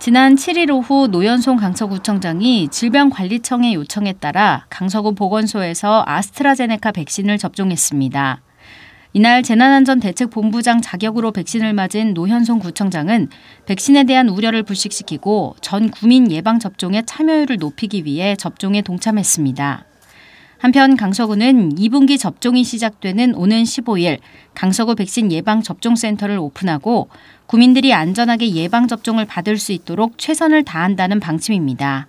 지난 7일 오후 노현송 강서구청장이 질병관리청의 요청에 따라 강서구 보건소에서 아스트라제네카 백신을 접종했습니다. 이날 재난안전대책본부장 자격으로 백신을 맞은 노현송 구청장은 백신에 대한 우려를 불식시키고 전 구민 예방접종의 참여율을 높이기 위해 접종에 동참했습니다. 한편 강서구는 2분기 접종이 시작되는 오는 15일 강서구 백신 예방 접종 센터를 오픈하고 구민들이 안전하게 예방 접종을 받을 수 있도록 최선을 다한다는 방침입니다.